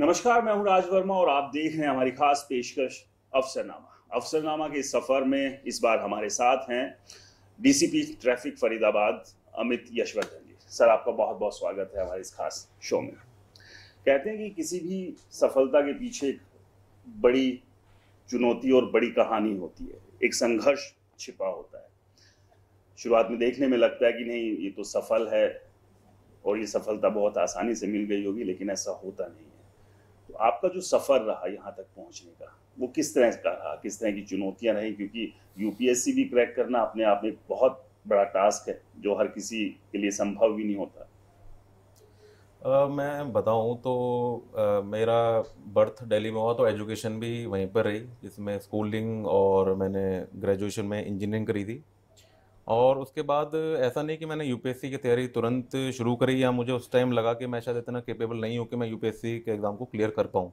नमस्कार मैं हूं राज वर्मा और आप देख रहे हैं हमारी खास पेशकश अफसरनामा अफसरनामा के सफर में इस बार हमारे साथ हैं DCP traffic Faridabad Amit Yashwardhan ji sir आपका बहुत बहुत स्वागत है हमारे इस खास शो में कहते हैं कि किसी भी सफलता के पीछे एक बड़ी चुनौती और बड़ी कहानी होती है एक संघर्ष छिपा होता है शुरुआत में देखने में लगता है कि नहीं ये तो सफल है और ये सफलता बहुत आसानी से मिल गई होगी लेकिन ऐसा होता नहीं आपका जो सफ़र रहा यहाँ तक पहुँचने का वो किस तरह का रहा किस तरह की चुनौतियाँ रही क्योंकि यूपीएससी भी क्रैक करना अपने आप में बहुत बड़ा टास्क है जो हर किसी के लिए संभव भी नहीं होता आ, मैं बताऊं तो आ, मेरा बर्थ दिल्ली में हुआ तो एजुकेशन भी वहीं पर रही जिसमें स्कूलिंग और मैंने ग्रेजुएशन में इंजीनियरिंग करी थी और उसके बाद ऐसा नहीं कि मैंने यूपीएससी की तैयारी तुरंत शुरू करी या मुझे उस टाइम लगा कि मैं शायद इतना केपेबल नहीं हूँ कि मैं यूपीएससी के एग्ज़ाम को क्लियर कर पाऊँ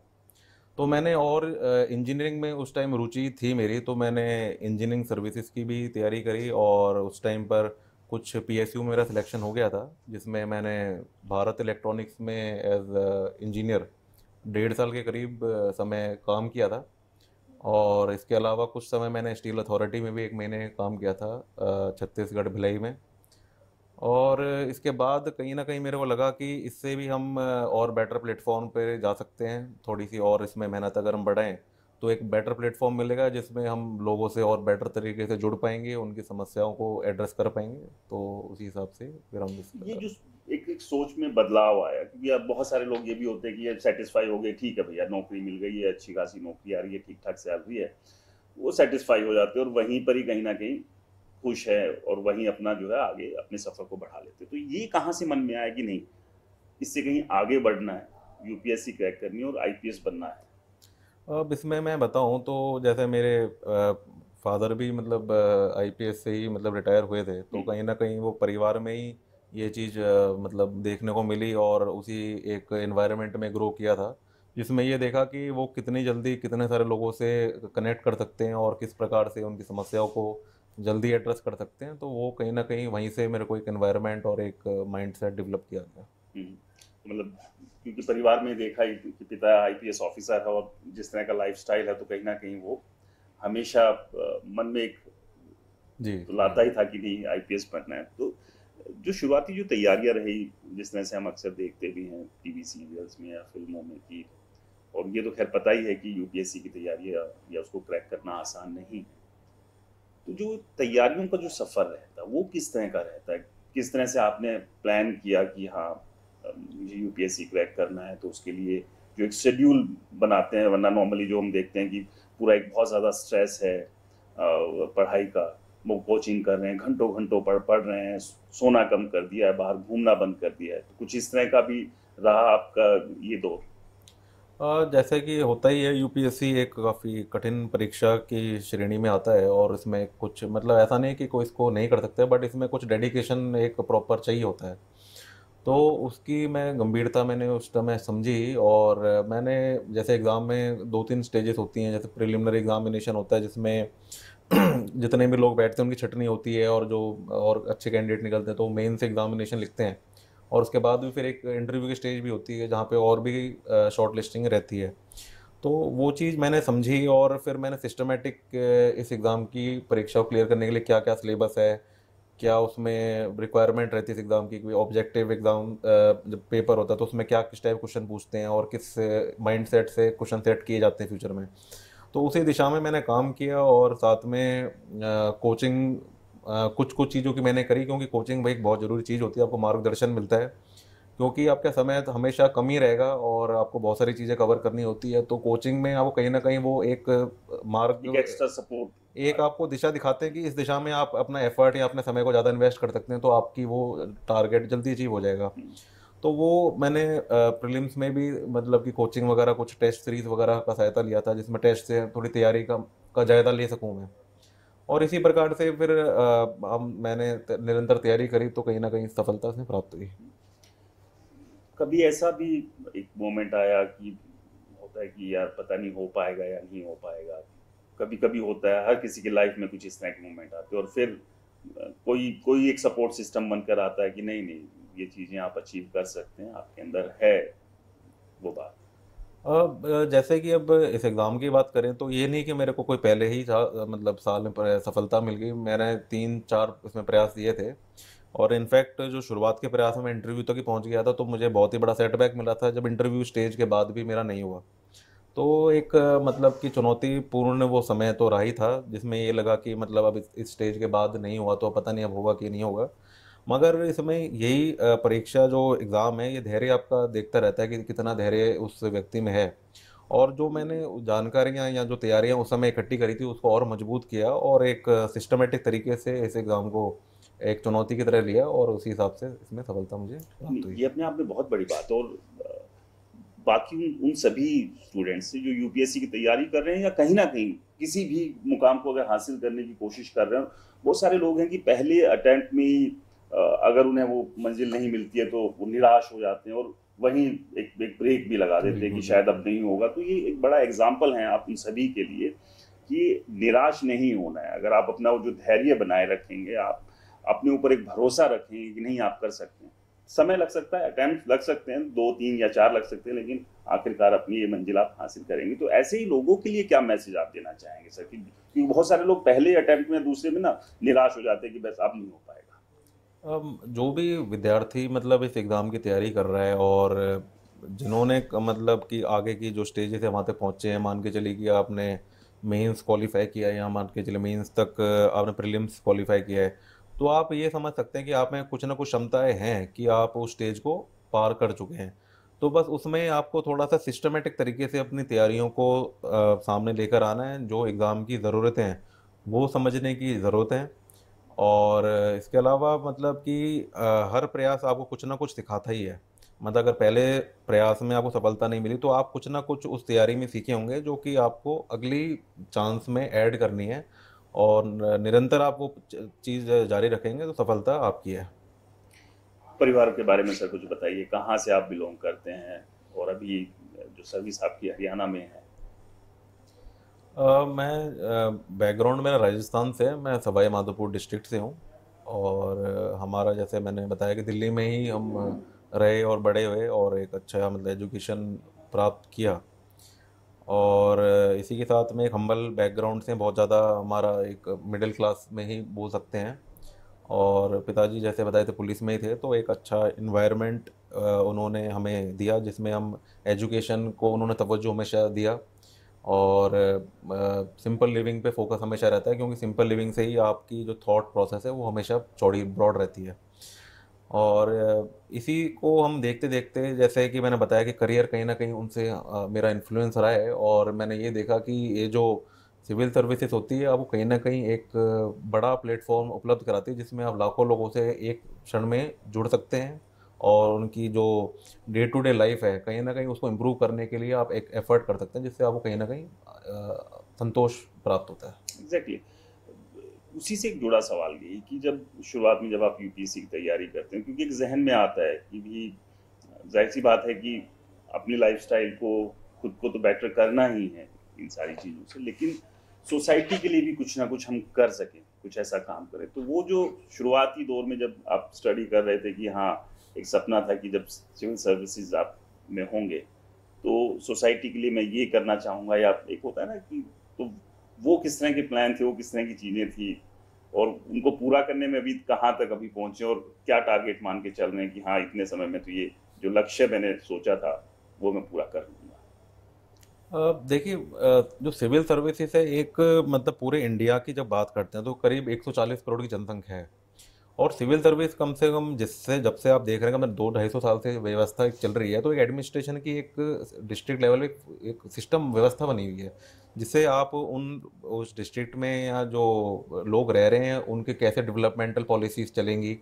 तो मैंने और इंजीनियरिंग में उस टाइम रुचि थी मेरी तो मैंने इंजीनियरिंग सर्विसेज की भी तैयारी करी और उस टाइम पर कुछ पीएसयू में मेरा सिलेक्शन हो गया था जिसमें मैंने भारत इलेक्ट्रॉनिक्स में एज इंजीनियर डेढ़ साल के करीब समय काम किया था और इसके अलावा कुछ समय मैंने स्टील अथॉरिटी में भी एक महीने काम किया था छत्तीसगढ़ भिलाई में और इसके बाद कहीं ना कहीं मेरे को लगा कि इससे भी हम और बेटर प्लेटफॉर्म पे जा सकते हैं थोड़ी सी और इसमें मेहनत अगर हम बढ़ाएं तो एक बेटर प्लेटफॉर्म मिलेगा जिसमें हम लोगों से और बेटर तरीके से जुड़ पाएंगे उनकी समस्याओं को एड्रेस कर पाएंगे तो उसी हिसाब से फिर हम ये जो एक एक सोच में बदलाव आया क्योंकि अब बहुत सारे लोग ये भी होते हैं कि ये सेटिस्फाई हो गए ठीक है भैया नौकरी मिल गई है अच्छी खासी नौकरी आ रही है ठीक ठाक सैलरी है वो सेटिस्फाई हो जाते हैं और वहीं पर ही कहीं ना कहीं खुश है और वहीं अपना जो है आगे अपने सफ़र को बढ़ा लेते तो ये कहाँ से मन में आया कि नहीं इससे कहीं आगे बढ़ना है यूपीएससी क्रैक करनी है और आईपीएस बनना है अब इसमें मैं बताऊं तो जैसे मेरे फादर भी मतलब आईपीएस से ही मतलब रिटायर हुए थे तो कहीं ना कहीं वो परिवार में ही ये चीज़ मतलब देखने को मिली और उसी एक एनवायरनमेंट में ग्रो किया था जिसमें ये देखा कि वो कितनी जल्दी कितने सारे लोगों से कनेक्ट कर सकते हैं और किस प्रकार से उनकी समस्याओं को जल्दी एड्रेस कर सकते हैं तो वो कहीं ना कहीं वहीं से मेरे को एक एनवायरनमेंट और एक माइंड डेवलप किया गया हम्म, मतलब क्योंकि परिवार में देखा कि पिता आईपीएस ऑफिसर है और जिस तरह का लाइफस्टाइल है तो कहीं ना कहीं वो हमेशा मन में एक जी तो लाता ही था कि नहीं आईपीएस बनना है तो जो शुरुआती जो तैयारियां रही जिस तरह से हम अक्सर देखते भी हैं टीवी सीरियल्स में या फिल्मों में कि और ये तो खैर पता ही है कि यूपीएससी की तैयारी या, उसको क्रैक करना आसान नहीं है तो जो तैयारियों का जो सफ़र रहता वो किस तरह का रहता है किस तरह से आपने प्लान किया कि हाँ मुझे यूपीएससी क्रैक करना है तो उसके लिए जो एक शेड्यूल बनाते हैं वरना नॉर्मली जो हम देखते हैं कि पूरा एक बहुत ज़्यादा स्ट्रेस है पढ़ाई का वो कोचिंग कर रहे हैं घंटों घंटों पर पढ़ रहे हैं सोना कम कर दिया है बाहर घूमना बंद कर दिया है तो कुछ इस तरह का भी रहा आपका ये दौर जैसे कि होता ही है यूपीएससी एक काफ़ी कठिन परीक्षा की श्रेणी में आता है और इसमें कुछ मतलब ऐसा नहीं कि कोई इसको नहीं कर सकते बट इसमें कुछ डेडिकेशन एक प्रॉपर चाहिए होता है तो उसकी मैं गंभीरता मैंने उस समय समझी और मैंने जैसे एग्ज़ाम में दो तीन स्टेजेस होती हैं जैसे प्रिलिमिनरी एग्जामिनेशन होता है जिसमें जितने भी लोग बैठते हैं उनकी छटनी होती है और जो और अच्छे कैंडिडेट निकलते हैं तो मेन से एग्जामिनेशन लिखते हैं और उसके बाद भी फिर एक इंटरव्यू की स्टेज भी होती है जहाँ पे और भी शॉर्ट लिस्टिंग रहती है तो वो चीज़ मैंने समझी और फिर मैंने सिस्टमेटिक इस एग्ज़ाम की परीक्षा को क्लियर करने के लिए क्या क्या सिलेबस है क्या उसमें रिक्वायरमेंट रहती है इस एग्ज़ाम की ऑब्जेक्टिव एग्ज़ाम जब पेपर होता है तो उसमें क्या किस टाइप क्वेश्चन पूछते हैं और किस माइंड सेट से क्वेश्चन सेट किए जाते हैं फ्यूचर में तो उसी दिशा में मैंने काम किया और साथ में कोचिंग कुछ कुछ चीज़ों की मैंने करी क्योंकि कोचिंग भाई एक बहुत ज़रूरी चीज़ होती है आपको मार्गदर्शन मिलता है क्योंकि आपका समय तो हमेशा कम ही रहेगा और आपको बहुत सारी चीज़ें कवर करनी होती है तो कोचिंग में आपको कहीं ना कहीं वो एक मार्ग एक्स्ट्रा सपोर्ट एक आपको दिशा दिखाते हैं कि इस दिशा में आप अपना एफर्ट या अपने समय को ज़्यादा इन्वेस्ट कर सकते हैं तो आपकी वो टारगेट जल्दी अचीव हो जाएगा हम्म। तो वो मैंने प्रीलिम्स में भी मतलब कि कोचिंग वगैरह कुछ टेस्ट सीरीज़ वगैरह का सहायता लिया था जिसमें टेस्ट से थोड़ी तैयारी का का जायदा ले सकूँ मैं और इसी प्रकार से फिर आ, मैंने निरंतर तैयारी करी तो कहीं ना कहीं सफलता से प्राप्त हुई कभी ऐसा भी एक मोमेंट आया कि होता है कि यार पता नहीं हो पाएगा या नहीं हो पाएगा कभी कभी होता है हर किसी की लाइफ में कुछ इस तरह के मोमेंट आते हैं और फिर कोई कोई एक सपोर्ट सिस्टम बनकर आता है कि नहीं नहीं ये चीज़ें आप अचीव कर सकते हैं आपके अंदर है वो बात अब जैसे कि अब इस एग्ज़ाम की बात करें तो ये नहीं कि मेरे को कोई पहले ही था मतलब साल में सफलता मिल गई मैंने तीन चार इसमें प्रयास दिए थे और इनफैक्ट जो शुरुआत के प्रयास में इंटरव्यू तक तो ही पहुंच गया था तो मुझे बहुत ही बड़ा सेटबैक मिला था जब इंटरव्यू स्टेज के बाद भी मेरा नहीं हुआ तो एक मतलब कि चुनौतीपूर्ण वो समय तो रहा ही था जिसमें ये लगा कि मतलब अब इस स्टेज के बाद नहीं हुआ तो पता नहीं अब होगा कि नहीं होगा मगर इसमें यही परीक्षा जो एग्ज़ाम है ये धैर्य आपका देखता रहता है कि कितना धैर्य उस व्यक्ति में है और जो मैंने हम्म। जानकारियाँ या जो तैयारियाँ उस समय इकट्ठी करी थी उसको और मजबूत किया और एक सिस्टमेटिक तरीके से इस एग्ज़ाम को एक चुनौती की तरह लिया और उसी हिसाब से इसमें सफलता मुझे प्राप्त हुई ये अपने आप में बहुत बड़ी बात और बाकी उन, उन सभी स्टूडेंट्स से जो यूपीएससी की तैयारी कर रहे हैं या कहीं ना कहीं किसी भी मुकाम को अगर हासिल करने की कोशिश कर रहे हैं बहुत सारे लोग हैं कि पहले अटैम्प्ट में अगर उन्हें वो मंजिल नहीं मिलती है तो वो निराश हो जाते हैं और वहीं एक एक ब्रेक भी लगा देते हैं कि शायद अब नहीं होगा तो ये एक बड़ा एग्जाम्पल है आप सभी के लिए कि निराश नहीं होना है अगर आप अपना जो धैर्य बनाए रखेंगे आप अपने ऊपर एक भरोसा रखेंगे कि नहीं आप कर सकते हैं समय लग सकता है अटैम्प्ट लग सकते हैं दो तीन या चार लग सकते हैं लेकिन आखिरकार अपनी ये मंजिल आप हासिल करेंगे तो ऐसे ही लोगों के लिए क्या मैसेज आप देना चाहेंगे सर कि क्योंकि बहुत सारे लोग पहले अटैम्प्ट में दूसरे में ना निराश हो जाते हैं कि बस अब नहीं हो पाएगा जो भी विद्यार्थी मतलब इस एग्ज़ाम की तैयारी कर रहा है और जिन्होंने मतलब कि आगे की जो स्टेजेस है वहाँ तक पहुँचे हैं मान के चलिए कि आपने मेंस क्वालिफाई किया है या मान के चलिए मेंस तक आपने प्रीलिम्स क्वालिफाई किया है तो आप ये समझ सकते हैं कि आप में कुछ ना कुछ क्षमताएं हैं कि आप उस स्टेज को पार कर चुके हैं तो बस उसमें आपको थोड़ा सा सिस्टमेटिक तरीके से अपनी तैयारियों को सामने लेकर आना है जो एग्ज़ाम की ज़रूरतें हैं वो समझने की ज़रूरत है और इसके अलावा मतलब कि हर प्रयास आपको कुछ ना कुछ सिखाता ही है मतलब अगर पहले प्रयास में आपको सफलता नहीं मिली तो आप कुछ ना कुछ उस तैयारी में सीखे होंगे जो कि आपको अगली चांस में ऐड करनी है और निरंतर आप वो चीज़ जारी रखेंगे तो सफलता आपकी है परिवार के बारे में सर कुछ बताइए कहाँ से आप बिलोंग करते हैं और अभी जो सर्विस आपकी हरियाणा में है मैं बैकग्राउंड मेरा राजस्थान से है मैं सवाई माधोपुर डिस्ट्रिक्ट से हूँ और हमारा जैसे मैंने बताया कि दिल्ली में ही हम रहे और बड़े हुए और एक अच्छा मतलब एजुकेशन प्राप्त किया और इसी के साथ में एक हम्बल बैकग्राउंड से बहुत ज़्यादा हमारा एक मिडिल क्लास में ही बोल सकते हैं और पिताजी जैसे बताए थे पुलिस में ही थे तो एक अच्छा इन्वायरमेंट उन्होंने हमें दिया जिसमें हम एजुकेशन को उन्होंने तवज्जो हमेशा दिया और सिंपल लिविंग पे फोकस हमेशा रहता है क्योंकि सिंपल लिविंग से ही आपकी जो थॉट प्रोसेस है वो हमेशा चौड़ी ब्रॉड रहती है और इसी को हम देखते देखते जैसे कि मैंने बताया कि करियर कहीं ना कहीं उनसे मेरा इन्फ्लुएंस रहा है और मैंने ये देखा कि ये जो सिविल सर्विसेज होती है अब वो कहीं ना कहीं एक बड़ा प्लेटफॉर्म उपलब्ध कराती है जिसमें आप लाखों लोगों से एक क्षण में जुड़ सकते हैं और उनकी जो डे टू डे लाइफ है कहीं ना कहीं उसको इम्प्रूव करने के लिए आप एक एफर्ट कर सकते हैं जिससे आपको कहीं ना कहीं संतोष प्राप्त होता है एग्जैक्टली exactly. उसी से एक जुड़ा सवाल ये कि जब शुरुआत में जब आप यूपीएससी की तैयारी करते हैं क्योंकि एक जहन में आता है कि भी जाहिर सी बात है कि अपनी लाइफ को खुद को तो बेटर करना ही है इन सारी चीज़ों से लेकिन सोसाइटी के लिए भी कुछ ना कुछ हम कर सकें कुछ ऐसा काम करें तो वो जो शुरुआती दौर में जब आप स्टडी कर रहे थे कि हाँ एक सपना था कि जब सिविल सर्विसेज आप में होंगे तो सोसाइटी के लिए मैं ये करना चाहूँगा या एक होता है ना कि तो वो किस तरह के प्लान थे वो किस तरह की चीज़ें थी और उनको पूरा करने में अभी कहाँ तक अभी पहुँचे और क्या टारगेट मान के चल रहे हैं कि हाँ इतने समय में तो ये जो लक्ष्य मैंने सोचा था वो मैं पूरा कर लूँगा देखिए जो सिविल सर्विसेज है एक मतलब पूरे इंडिया की जब बात करते हैं तो करीब 140 करोड़ की जनसंख्या है और सिविल सर्विस कम से कम जिससे जब से आप देख रहे हैं कम दो ढाई सौ साल से व्यवस्था चल रही है तो एक एडमिनिस्ट्रेशन की एक डिस्ट्रिक्ट लेवल में एक सिस्टम व्यवस्था बनी हुई है जिससे आप उन उस डिस्ट्रिक्ट में या जो लोग रह रहे हैं उनके कैसे डेवलपमेंटल पॉलिसीज़ चलेंगी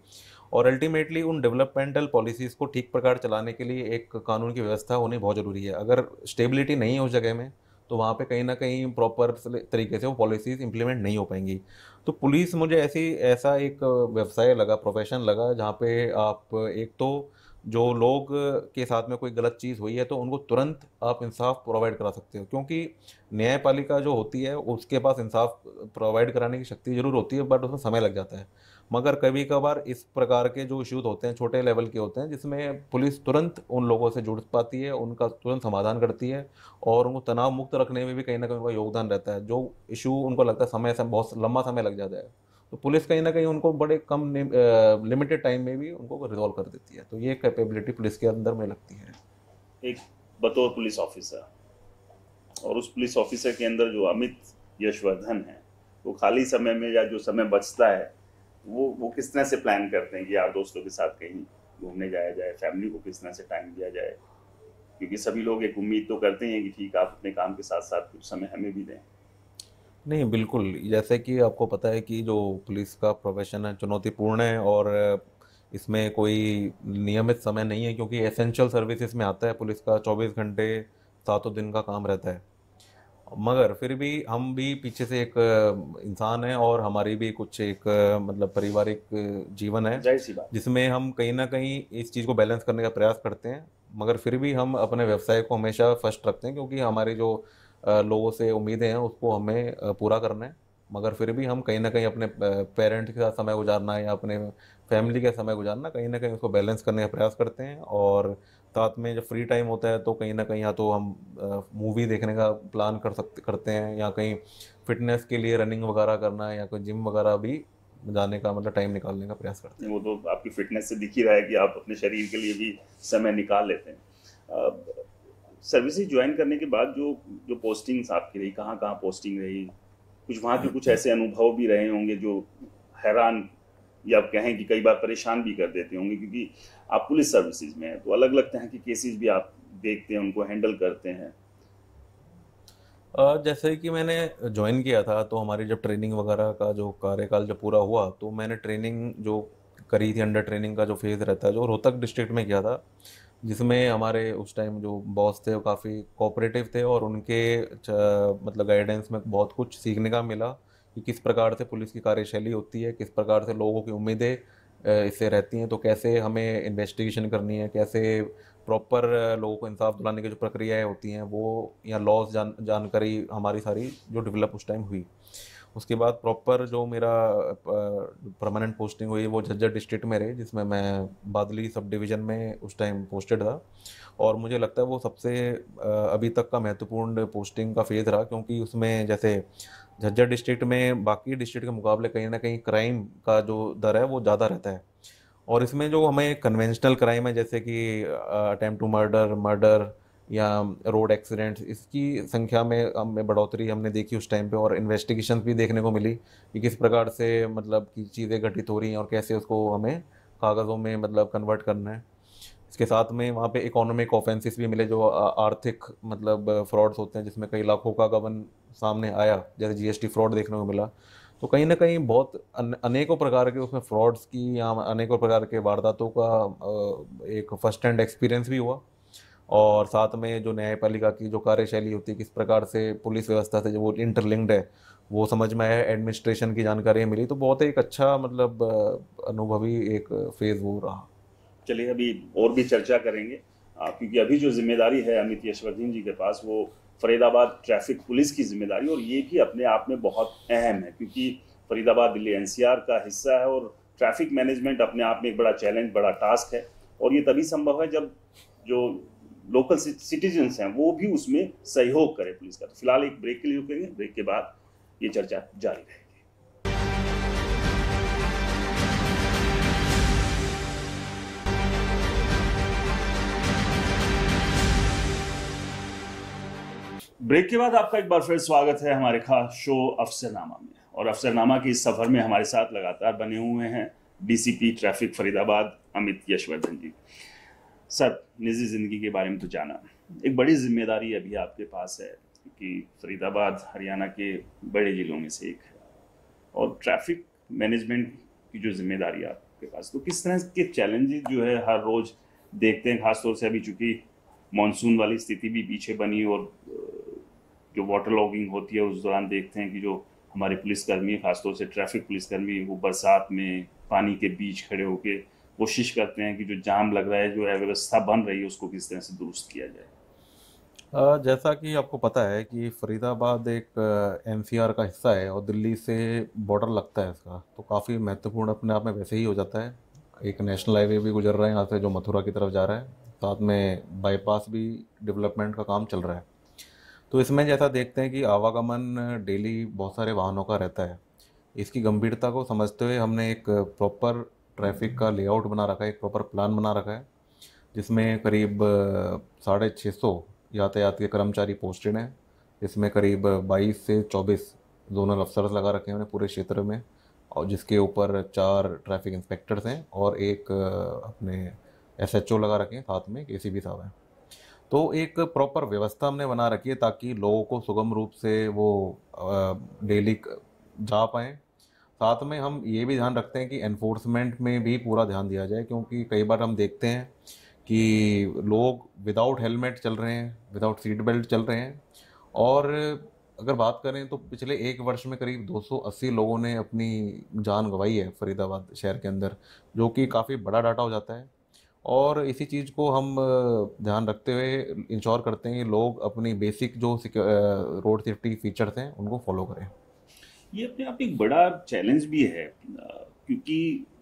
और अल्टीमेटली उन डेवलपमेंटल पॉलिसीज़ को ठीक प्रकार चलाने के लिए एक कानून की व्यवस्था होनी बहुत ज़रूरी है अगर स्टेबिलिटी नहीं है उस जगह में तो वहाँ पे कहीं ना कहीं प्रॉपर तरीके से वो पॉलिसीज़ इम्प्लीमेंट नहीं हो पाएंगी तो पुलिस मुझे ऐसी ऐसा एक व्यवसाय लगा प्रोफेशन लगा जहाँ पे आप एक तो जो लोग के साथ में कोई गलत चीज़ हुई है तो उनको तुरंत आप इंसाफ प्रोवाइड करा सकते हो क्योंकि न्यायपालिका जो होती है उसके पास इंसाफ प्रोवाइड कराने की शक्ति ज़रूर होती है बट उसमें समय लग जाता है मगर कभी कभार इस प्रकार के जो इश्यूज होते हैं छोटे लेवल के होते हैं जिसमें पुलिस तुरंत उन लोगों से जुड़ पाती है उनका तुरंत समाधान करती है और उनको तनाव मुक्त रखने में भी कहीं ना कहीं उनका योगदान रहता है जो इशू उनको लगता है समय से बहुत लंबा समय लग जाता है तो पुलिस कहीं ना कहीं उनको बड़े कम लिमिटेड टाइम में भी उनको रिजॉल्व कर देती है तो ये कैपेबिलिटी पुलिस के अंदर में लगती है एक बतौर पुलिस ऑफिसर और उस पुलिस ऑफिसर के अंदर जो अमित यशवर्धन है वो खाली समय में या जो समय बचता है वो वो किस तरह से प्लान करते हैं कि यार दोस्तों के साथ कहीं घूमने जाया जाए फैमिली को किस तरह से टाइम दिया जाए क्योंकि सभी लोग एक उम्मीद तो करते हैं कि ठीक आप अपने काम के साथ साथ कुछ समय हमें भी दें नहीं बिल्कुल जैसे कि आपको पता है कि जो पुलिस का प्रोफेशन है चुनौतीपूर्ण है और इसमें कोई नियमित समय नहीं है क्योंकि एसेंशियल सर्विसेज में आता है पुलिस का चौबीस घंटे सातों दिन का काम रहता है मगर फिर भी हम भी पीछे से एक इंसान है और हमारी भी कुछ एक मतलब पारिवारिक जीवन है जिसमें हम कहीं ना कहीं इस चीज़ को बैलेंस करने का प्रयास करते हैं मगर फिर भी हम अपने व्यवसाय को हमेशा फर्स्ट रखते हैं क्योंकि हमारे जो लोगों से उम्मीदें हैं उसको हमें पूरा करना है मगर फिर भी हम कहीं ना कहीं अपने पेरेंट्स के साथ समय गुजारना या अपने फैमिली के समय गुजारना कहीं ना कहीं उसको बैलेंस करने का प्रयास करते हैं और साथ में जब फ्री टाइम होता है तो कहीं ना कहीं या तो हम मूवी देखने का प्लान कर सकते करते हैं या कहीं फिटनेस के लिए रनिंग वगैरह करना या कोई जिम वगैरह भी जाने का मतलब टाइम निकालने का प्रयास करते हैं वो तो आपकी फिटनेस से दिख ही रहा है कि आप अपने शरीर के लिए भी समय निकाल लेते हैं सर्विसेज ज्वाइन करने के बाद जो जो पोस्टिंग्स आपकी रही कहाँ कहाँ पोस्टिंग रही कुछ वहाँ के कुछ ऐसे अनुभव भी रहे होंगे जो हैरान या आप कहें कि कई बार परेशान भी कर देते होंगे क्योंकि आप पुलिस सर्विसेज में हैं तो अलग अलग तरह के केसेस भी आप देखते हैं उनको हैंडल करते हैं जैसे कि मैंने ज्वाइन किया था तो हमारी जब ट्रेनिंग वगैरह का जो कार्यकाल जब पूरा हुआ तो मैंने ट्रेनिंग जो करी थी अंडर ट्रेनिंग का जो फेज़ रहता है जो रोहतक डिस्ट्रिक्ट में किया था जिसमें हमारे उस टाइम जो बॉस थे वो काफ़ी कोऑपरेटिव थे और उनके मतलब गाइडेंस में बहुत कुछ सीखने का मिला कि किस प्रकार से पुलिस की कार्यशैली होती है किस प्रकार से लोगों की उम्मीदें इससे रहती हैं तो कैसे हमें इन्वेस्टिगेशन करनी है कैसे प्रॉपर लोगों को इंसाफ दिलाने की जो प्रक्रियाएँ होती हैं वो या लॉस जान जानकारी हमारी सारी जो डेवलप उस टाइम हुई उसके बाद प्रॉपर जो मेरा परमानेंट पोस्टिंग हुई वो झज्जर डिस्ट्रिक्ट में रहे जिसमें मैं बादली सब डिवीज़न में उस टाइम पोस्टेड था और मुझे लगता है वो सबसे अभी तक का महत्वपूर्ण पोस्टिंग का फेज़ रहा क्योंकि उसमें जैसे झज्जर डिस्ट्रिक्ट में बाकी डिस्ट्रिक्ट के मुकाबले कहीं ना कहीं क्राइम का जो दर है वो ज़्यादा रहता है और इसमें जो हमें कन्वेंशनल क्राइम है जैसे कि अटैम्प टू मर्डर मर्डर या रोड एक्सीडेंट इसकी संख्या में हमें बढ़ोतरी हमने देखी उस टाइम पे और इन्वेस्टिगेशन भी देखने को मिली कि किस प्रकार से मतलब की चीज़ें घटित हो रही हैं और कैसे उसको हमें कागज़ों में मतलब कन्वर्ट करना है इसके साथ में वहाँ पे इकोनॉमिक ऑफेंसेस भी मिले जो आर्थिक मतलब फ्रॉड्स होते हैं जिसमें कई लाखों का गबन सामने आया जैसे जीएसटी फ्रॉड देखने को मिला तो कहीं ना कहीं बहुत अनेकों प्रकार के उसमें फ्रॉड्स की या अनेकों प्रकार के वारदातों का एक फर्स्ट हैंड एक्सपीरियंस भी हुआ और साथ में जो न्यायपालिका की जो कार्यशैली होती है किस प्रकार से पुलिस व्यवस्था से जो वो इंटरलिंक्ड है वो समझ में आया एडमिनिस्ट्रेशन की जानकारी मिली तो बहुत एक अच्छा मतलब अनुभवी एक फेज वो रहा चलिए अभी और भी चर्चा करेंगे क्योंकि अभी जो जिम्मेदारी है अमित यशवर्धन जी के पास वो फरीदाबाद ट्रैफिक पुलिस की जिम्मेदारी और ये भी अपने आप में बहुत अहम है क्योंकि फरीदाबाद दिल्ली एनसीआर का हिस्सा है और ट्रैफिक मैनेजमेंट अपने आप में एक बड़ा चैलेंज बड़ा टास्क है और ये तभी संभव है जब जो लोकल सिटीजन्स हैं वो भी उसमें सहयोग करें पुलिस का तो फिलहाल एक ब्रेक के लिए करेंगे ब्रेक के बाद ये चर्चा जारी रहेगी ब्रेक के बाद आपका एक बार फिर स्वागत है हमारे खास शो अफसरनामा में और अफसरनामा के इस सफर में हमारे साथ लगातार बने हुए हैं DCP traffic Faridabad Amit Yashwardhan ji sir निजी ज़िंदगी के बारे में तो जाना एक बड़ी जिम्मेदारी अभी आपके पास है कि फरीदाबाद हरियाणा के बड़े ज़िलों में से एक है और ट्रैफिक मैनेजमेंट की जो जिम्मेदारी आपके पास तो किस तरह के चैलेंजेस जो है हर रोज़ देखते हैं खासतौर से अभी चूँकि मानसून वाली स्थिति भी पीछे बनी और जो वाटर लॉगिंग होती है उस दौरान देखते हैं कि जो हमारे पुलिसकर्मी खासतौर से ट्रैफिक पुलिसकर्मी वो बरसात में पानी के बीच खड़े होकर कोशिश करते हैं कि जो जाम लग रहा है जो अव्यवस्था बन रही है उसको किस तरह से दुरुस्त किया जाए जैसा कि आपको पता है कि फरीदाबाद एक एन का हिस्सा है और दिल्ली से बॉर्डर लगता है इसका तो काफ़ी महत्वपूर्ण अपने आप में वैसे ही हो जाता है एक नेशनल हाईवे भी गुजर रहा है यहाँ से जो मथुरा की तरफ जा रहा है साथ में बाईपास भी डेवलपमेंट का काम चल रहा है तो इसमें जैसा देखते हैं कि आवागमन डेली बहुत सारे वाहनों का रहता है इसकी गंभीरता को समझते हुए हमने एक प्रॉपर ट्रैफिक का लेआउट बना रखा है एक प्रॉपर प्लान बना रखा है जिसमें करीब साढ़े छः सौ यातायात के कर्मचारी पोस्टेड हैं इसमें करीब 22 से 24 जोनल अफसर लगा रखे हैं पूरे क्षेत्र में और जिसके ऊपर चार ट्रैफिक इंस्पेक्टर्स हैं और एक अपने एसएचओ लगा रखे हैं साथ में के साहब हैं तो एक प्रॉपर व्यवस्था हमने बना रखी है ताकि लोगों को सुगम रूप से वो डेली जा पाएँ साथ में हम ये भी ध्यान रखते हैं कि एनफोर्समेंट में भी पूरा ध्यान दिया जाए क्योंकि कई बार हम देखते हैं कि लोग विदाउट हेलमेट चल रहे हैं विदाउट सीट बेल्ट चल रहे हैं और अगर बात करें तो पिछले एक वर्ष में करीब 280 लोगों ने अपनी जान गंवाई है फरीदाबाद शहर के अंदर जो कि काफ़ी बड़ा डाटा हो जाता है और इसी चीज़ को हम ध्यान रखते हुए इंश्योर करते हैं कि लोग अपनी बेसिक जो रोड सेफ्टी फीचर्स हैं उनको फॉलो करें ये अपने आप एक बड़ा चैलेंज भी है क्योंकि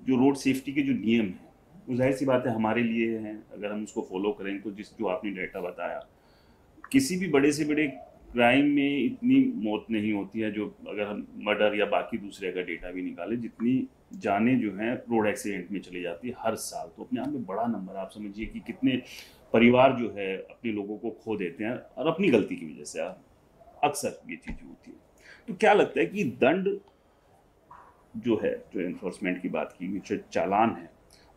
जो रोड सेफ्टी के जो नियम हैं वो जाहिर सी बात है हमारे लिए हैं अगर हम उसको फॉलो करें तो जिस जो आपने डाटा बताया किसी भी बड़े से बड़े क्राइम में इतनी मौत नहीं होती है जो अगर हम मर्डर या बाकी दूसरे का डेटा भी निकालें जितनी जाने जो हैं रोड एक्सीडेंट में चली जाती है हर साल तो अपने आप में बड़ा नंबर आप समझिए कि कितने परिवार जो है अपने लोगों को खो देते हैं और अपनी गलती की वजह से अक्सर ये चीज होती है तो क्या लगता है कि दंड जो है जो इन्फोर्समेंट की बात की जो चालान है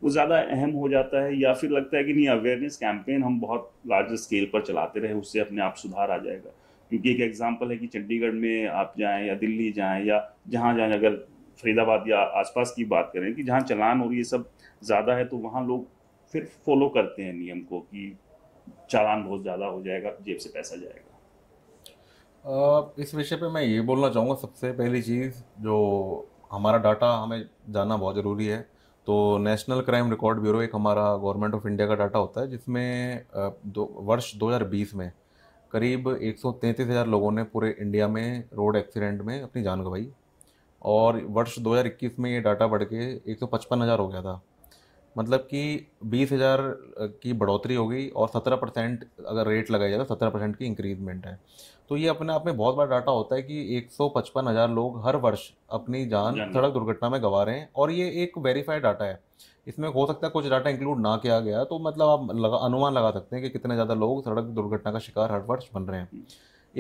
वो ज़्यादा अहम हो जाता है या फिर लगता है कि नहीं अवेयरनेस कैंपेन हम बहुत लार्ज स्केल पर चलाते रहे उससे अपने आप सुधार आ जाएगा क्योंकि एक एग्जाम्पल है कि चंडीगढ़ में आप जाएं या दिल्ली जाएं या जहां जाएं अगर फरीदाबाद या आसपास की बात करें कि जहाँ चलान और ये सब ज़्यादा है तो वहाँ लोग फिर फॉलो करते हैं नियम को कि चालान बहुत ज़्यादा हो जाएगा जेब से पैसा जाएगा इस विषय पे मैं ये बोलना चाहूँगा सबसे पहली चीज़ जो हमारा डाटा हमें जानना बहुत ज़रूरी है तो नेशनल क्राइम रिकॉर्ड ब्यूरो एक हमारा गवर्नमेंट ऑफ इंडिया का डाटा होता है जिसमें दो वर्ष 2020 में करीब एक हज़ार लोगों ने पूरे इंडिया में रोड एक्सीडेंट में अपनी जान गंवाई और वर्ष 2021 में ये डाटा बढ़ के एक सौ पचपन हज़ार हो गया था मतलब कि बीस हज़ार की बढ़ोतरी हो गई और सत्रह परसेंट अगर रेट लगाया जाए तो सत्रह परसेंट की इंक्रीजमेंट है तो ये अपने आप में बहुत बड़ा डाटा होता है कि एक सौ पचपन हज़ार लोग हर वर्ष अपनी जान सड़क दुर्घटना में गंवा रहे हैं और ये एक वेरीफाइड डाटा है इसमें हो सकता है कुछ डाटा इंक्लूड ना किया गया तो मतलब आप लगा अनुमान लगा सकते हैं कि कितने ज़्यादा लोग सड़क दुर्घटना का शिकार हर वर्ष बन रहे हैं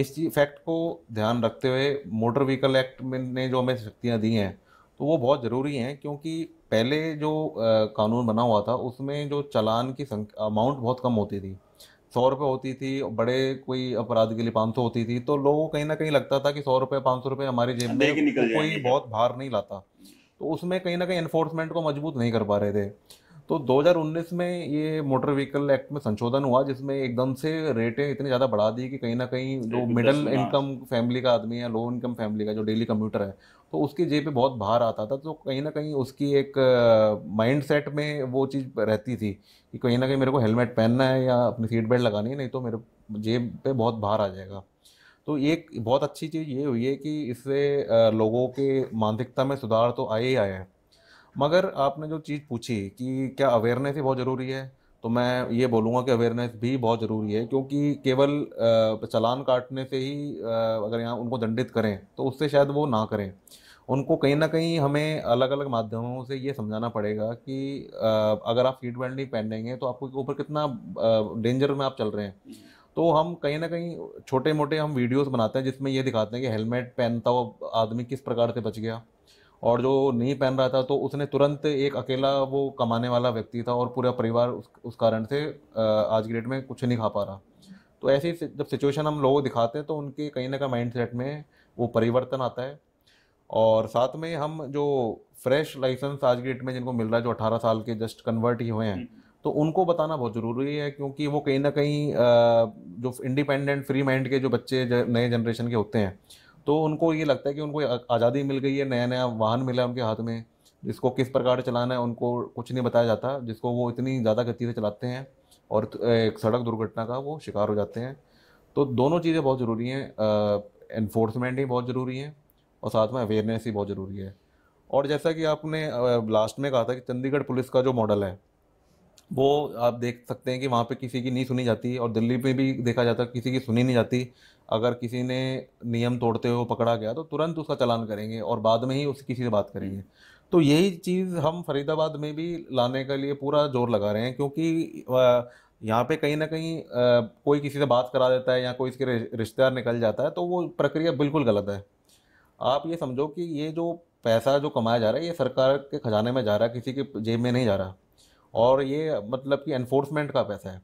इस चीज फैक्ट को ध्यान रखते हुए मोटर व्हीकल एक्ट में ने जो हमें शक्तियाँ दी हैं तो वो बहुत ज़रूरी हैं क्योंकि पहले जो आ, कानून बना हुआ था उसमें जो चलान की संख्या अमाउंट बहुत कम होती थी सौ रुपये होती थी बड़े कोई अपराध के लिए पाँच सौ होती थी तो लोगों कहीं ना कहीं लगता था कि सौ रुपये पाँच सौ रुपये हमारे जेब में कोई बहुत भार नहीं लाता तो उसमें कहीं ना कहीं एनफोर्समेंट को मजबूत नहीं कर पा रहे थे तो 2019 में ये मोटर व्हीकल एक्ट में संशोधन हुआ जिसमें एकदम से रेटें इतनी ज़्यादा बढ़ा दी कि कहीं ना कहीं जो मिडिल इनकम फैमिली का आदमी है लो इनकम फैमिली का जो डेली कम्यूटर है तो उसकी जेब पे बहुत भार आता था तो कहीं ना कहीं उसकी एक माइंड सेट में वो चीज़ रहती थी कि कहीं ना कहीं मेरे को हेलमेट पहनना है या अपनी सीट बेल्ट लगानी है नहीं तो मेरे जेब पे बहुत भार आ जाएगा तो एक बहुत अच्छी चीज़ ये हुई है कि इससे लोगों के मानसिकता में सुधार तो आए ही आया है मगर आपने जो चीज़ पूछी कि क्या अवेयरनेस ही बहुत ज़रूरी है तो मैं ये बोलूँगा कि अवेयरनेस भी बहुत ज़रूरी है क्योंकि केवल चलान काटने से ही अगर यहाँ उनको दंडित करें तो उससे शायद वो ना करें उनको कहीं ना कहीं हमें अलग अलग माध्यमों से ये समझाना पड़ेगा कि अगर आप सीट बेल्ट नहीं पहनेंगे तो आपके ऊपर कितना डेंजर में आप चल रहे हैं तो हम कहीं ना कहीं छोटे मोटे हम वीडियोस बनाते हैं जिसमें ये दिखाते हैं कि हेलमेट पहनता हुआ आदमी किस प्रकार से बच गया और जो नहीं पहन रहा था तो उसने तुरंत एक अकेला वो कमाने वाला व्यक्ति था और पूरा परिवार उस, उस कारण से आज की डेट में कुछ नहीं खा पा रहा तो ऐसी जब सिचुएशन हम लोगों को दिखाते हैं तो उनके कहीं ना कहीं माइंड सेट में वो परिवर्तन आता है और साथ में हम जो फ्रेश लाइसेंस आज की डेट में जिनको मिल रहा है जो अठारह साल के जस्ट कन्वर्ट ही हुए हैं हम्म। तो उनको बताना बहुत ज़रूरी है क्योंकि वो कहीं ना कहीं जो इंडिपेंडेंट फ्री माइंड के जो बच्चे नए जनरेशन के होते हैं तो उनको ये लगता है कि उनको आज़ादी मिल गई है नया नया वाहन मिला उनके हाथ में जिसको किस प्रकार चलाना है उनको कुछ नहीं बताया जाता जिसको वो इतनी ज़्यादा गति से चलाते हैं और एक सड़क दुर्घटना का वो शिकार हो जाते हैं तो दोनों चीज़ें बहुत ज़रूरी हैं इन्फोर्समेंट ही बहुत ज़रूरी है और साथ में अवेयरनेस ही बहुत ज़रूरी है और जैसा कि आपने लास्ट में कहा था कि चंडीगढ़ पुलिस का जो मॉडल है वो आप देख सकते हैं कि वहाँ पे किसी की नहीं सुनी जाती और दिल्ली में भी देखा जाता है किसी की सुनी नहीं जाती अगर किसी ने नियम तोड़ते हुए पकड़ा गया तो तुरंत उसका चलान करेंगे और बाद में ही उस किसी से बात करेंगे तो यही चीज़ हम फरीदाबाद में भी लाने के लिए पूरा जोर लगा रहे हैं क्योंकि यहाँ पे कहीं ना कहीं कोई किसी से बात करा देता है या कोई इसके रिश्तेदार निकल जाता है तो वो प्रक्रिया बिल्कुल गलत है आप ये समझो कि ये जो पैसा जो कमाया जा रहा है ये सरकार के खजाने में जा रहा है किसी के जेब में नहीं जा रहा और ये मतलब कि एनफोर्समेंट का पैसा है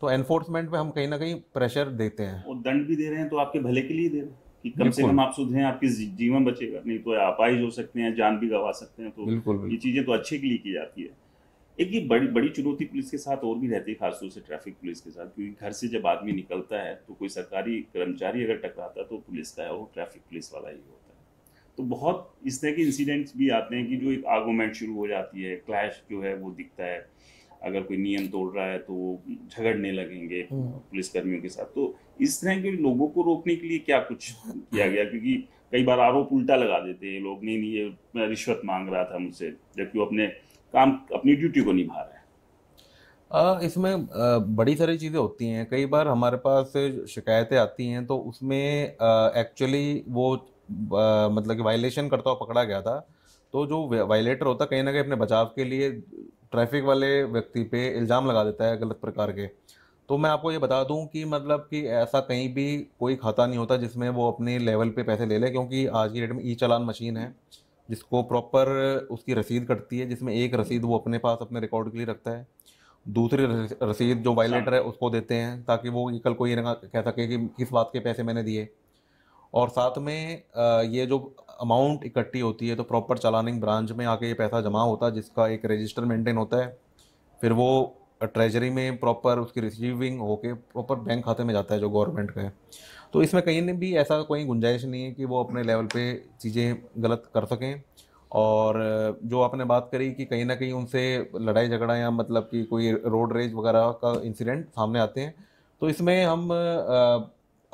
तो एनफोर्समेंट पे हम कहीं ना कहीं प्रेशर देते हैं और दंड भी दे रहे हैं तो आपके भले के लिए दे रहे हैं कि कम से कम आप सुधरें आपके जीवन बचेगा नहीं तो आप आई हो सकते हैं जान भी गवा सकते हैं तो बिल्कुल, बिल्कुल। ये चीज़ें तो अच्छे के लिए की जाती है एक ये बड़ी बड़ी चुनौती पुलिस के साथ और भी रहती है खासतौर से ट्रैफिक पुलिस के साथ क्योंकि घर से जब आदमी निकलता है तो कोई सरकारी कर्मचारी अगर टकराता है तो पुलिस का है वो ट्रैफिक पुलिस वाला ही हो तो बहुत इस तरह के इंसिडेंट्स भी आते हैं कि जो एक आर्गूमेंट शुरू हो जाती है क्लैश जो है वो दिखता है अगर कोई नियम तोड़ रहा है तो वो झगड़ने लगेंगे हम्म। पुलिसकर्मियों के साथ तो इस तरह के लोगों को रोकने के लिए क्या कुछ किया गया क्योंकि कई बार आरोप उल्टा लगा देते हैं लोग नहीं नहीं ये रिश्वत मांग रहा था मुझसे जबकि वो अपने काम अपनी ड्यूटी को निभा रहा है इसमें बड़ी सारी चीज़ें होती हैं कई बार हमारे पास शिकायतें आती हैं तो उसमें एक्चुअली वो मतलब कि वायलेशन करता हुआ पकड़ा गया था तो जो वायलेटर होता कहीं ना कहीं अपने बचाव के लिए ट्रैफिक वाले व्यक्ति पे इल्ज़ाम लगा देता है गलत प्रकार के तो मैं आपको ये बता दूं कि मतलब कि ऐसा कहीं भी कोई खाता नहीं होता जिसमें वो अपने लेवल पे पैसे ले ले क्योंकि आज की डेट में ई चालान मशीन है जिसको प्रॉपर उसकी रसीद कटती है जिसमें एक रसीद वो अपने पास अपने रिकॉर्ड के लिए रखता है दूसरी रसीद जो वायलेटर अच्छा। है उसको देते हैं ताकि वो कल कोई ना कह सके कि किस बात के पैसे मैंने दिए और साथ में ये जो अमाउंट इकट्ठी होती है तो प्रॉपर चलानिंग ब्रांच में आके ये पैसा जमा होता है जिसका एक रजिस्टर मेंटेन होता है फिर वो ट्रेजरी में प्रॉपर उसकी रिसीविंग होके प्रॉपर बैंक खाते में जाता है जो गवर्नमेंट का है तो इसमें कहीं ने भी ऐसा कोई गुंजाइश नहीं है कि वो अपने लेवल पे चीज़ें गलत कर सकें और जो आपने बात करी कि कहीं ना कहीं उनसे लड़ाई झगड़ा या मतलब कि कोई रोड रेज वगैरह का इंसिडेंट सामने आते हैं तो इसमें हम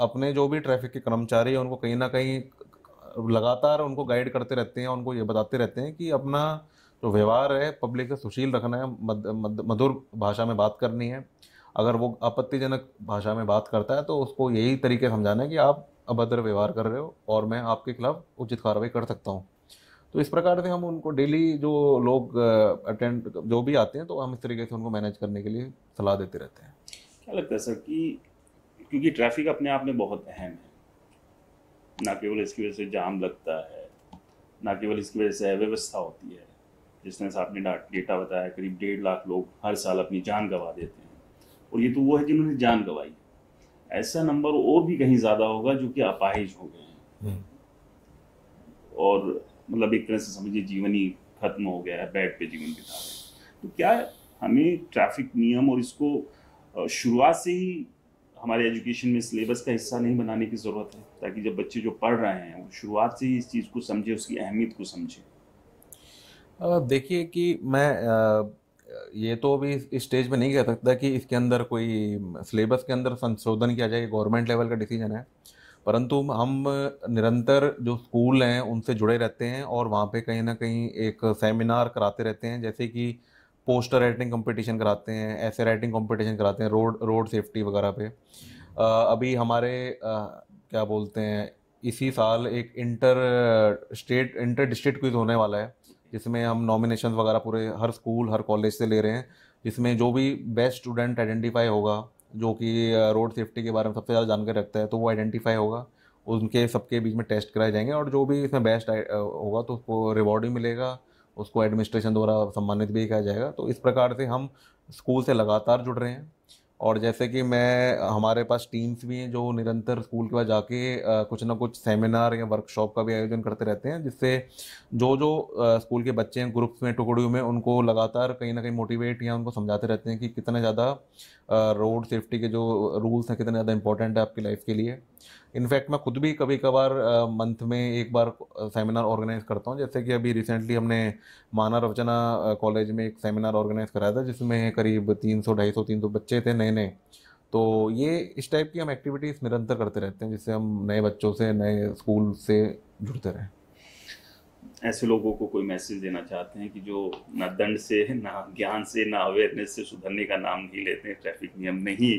अपने जो भी ट्रैफिक के कर्मचारी हैं उनको कहीं ना कहीं लगातार उनको गाइड करते रहते हैं उनको ये बताते रहते हैं कि अपना जो व्यवहार है पब्लिक से सुशील रखना है मद, मद, मधुर भाषा में बात करनी है अगर वो आपत्तिजनक भाषा में बात करता है तो उसको यही तरीके समझाना है कि आप अभद्र व्यवहार कर रहे हो और मैं आपके खिलाफ उचित कार्रवाई कर सकता हूँ तो इस प्रकार से हम उनको डेली जो लोग अटेंड जो भी आते हैं तो हम इस तरीके से उनको मैनेज करने के लिए सलाह देते रहते हैं क्या लगता है सर कि क्योंकि ट्रैफिक अपने आप में बहुत अहम है ना केवल इसकी वजह से जाम लगता है ना केवल इसकी वजह से अव्यवस्था होती है जिस तरह से आपने डेटा बताया करीब डेढ़ लाख लोग हर साल अपनी जान गंवा देते हैं और ये तो वो है जिन्होंने जान गंवाई ऐसा नंबर और भी कहीं ज़्यादा होगा जो कि अपाहिज हो गए हैं हम्म। और मतलब एक तरह से समझिए जीवन ही खत्म हो गया है बेड पे जीवन बिता रहे हैं तो क्या हमें ट्रैफिक नियम और इसको शुरुआत से ही हमारे एजुकेशन में सिलेबस का हिस्सा नहीं बनाने की ज़रूरत है ताकि जब बच्चे जो पढ़ रहे हैं वो शुरुआत से ही इस चीज़ को समझे उसकी अहमियत को समझे देखिए कि मैं ये तो अभी इस स्टेज में नहीं कह सकता कि इसके अंदर कोई सिलेबस के अंदर संशोधन किया जाए गवर्नमेंट लेवल का डिसीजन है परंतु हम निरंतर जो स्कूल हैं उनसे जुड़े रहते हैं और वहाँ पे कहीं ना कहीं एक सेमिनार कराते रहते हैं जैसे कि पोस्टर राइटिंग कंपटीशन कराते हैं ऐसे राइटिंग कंपटीशन कराते हैं रोड रोड सेफ्टी वगैरह पे अभी हमारे क्या बोलते हैं इसी साल एक inter state inter district quiz होने वाला है जिसमें हम नॉमिनेशन वगैरह पूरे हर स्कूल हर कॉलेज से ले रहे हैं जिसमें जो भी बेस्ट स्टूडेंट आइडेंटिफाई होगा जो कि रोड सेफ्टी के बारे में सबसे ज़्यादा जानकारी रखता है तो वो आइडेंटिफाई होगा उनके सबके बीच में टेस्ट कराए जाएंगे और जो भी इसमें बेस्ट होगा तो उसको रिवॉर्ड भी मिलेगा उसको एडमिनिस्ट्रेशन द्वारा सम्मानित भी किया जाएगा तो इस प्रकार से हम स्कूल से लगातार जुड़ रहे हैं और जैसे कि मैं हमारे पास टीम्स भी हैं जो निरंतर स्कूल के बाद जाके कुछ ना कुछ सेमिनार या वर्कशॉप का भी आयोजन करते रहते हैं जिससे जो जो स्कूल के बच्चे हैं ग्रुप्स में टुकड़ियों में उनको लगातार कहीं ना कहीं मोटिवेट या उनको समझाते रहते हैं कि कितना ज़्यादा रोड सेफ्टी के जो रूल्स हैं कितने ज़्यादा इंपॉर्टेंट है आपकी लाइफ के लिए इनफैक्ट मैं खुद भी कभी कभार मंथ में एक बार सेमिनार ऑर्गेनाइज करता हूँ जैसे कि अभी रिसेंटली हमने माना रवचना कॉलेज में एक सेमिनार ऑर्गेनाइज कराया था जिसमें करीब तीन सौ ढाई सौ तीन सौ बच्चे थे नए नए तो ये इस टाइप की हम एक्टिविटीज़ निरंतर करते रहते हैं जिससे हम नए बच्चों से नए स्कूल से जुड़ते रहें ऐसे लोगों को कोई मैसेज देना चाहते हैं कि जो ना दंड से ना ज्ञान से ना अवेयरनेस से सुधरने का नाम नहीं लेते हैं ट्रैफिक नियम नहीं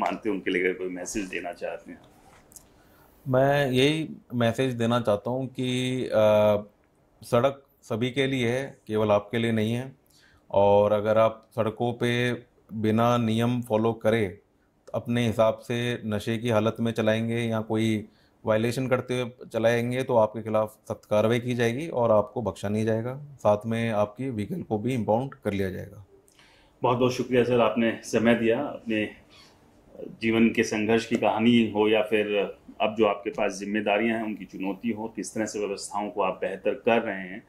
मानते उनके लिए कोई मैसेज देना चाहते हैं मैं यही मैसेज देना चाहता हूँ कि आ, सड़क सभी के लिए है केवल आपके लिए नहीं है और अगर आप सड़कों पे बिना नियम फॉलो करें अपने हिसाब से नशे की हालत में चलाएंगे या कोई वायलेशन करते हुए चलाएंगे तो आपके खिलाफ सख्त कार्रवाई की जाएगी और आपको बख्शा नहीं जाएगा साथ में आपकी व्हीकल को भी इम्पाउंड कर लिया जाएगा बहुत बहुत शुक्रिया सर आपने समय दिया अपने जीवन के संघर्ष की कहानी हो या फिर अब जो आपके पास जिम्मेदारियां हैं उनकी चुनौती हो किस तरह से व्यवस्थाओं को आप बेहतर कर रहे हैं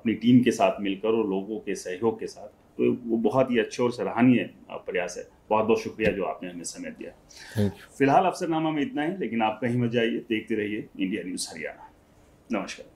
अपनी टीम के साथ मिलकर और लोगों के सहयोग के साथ तो वो बहुत ही अच्छे और सराहनीय प्रयास है बहुत बहुत शुक्रिया जो आपने हमें समय दिया फिलहाल अफसरनामा में इतना ही लेकिन आप कहीं मत जाइए देखते रहिए इंडिया न्यूज़ हरियाणा नमस्कार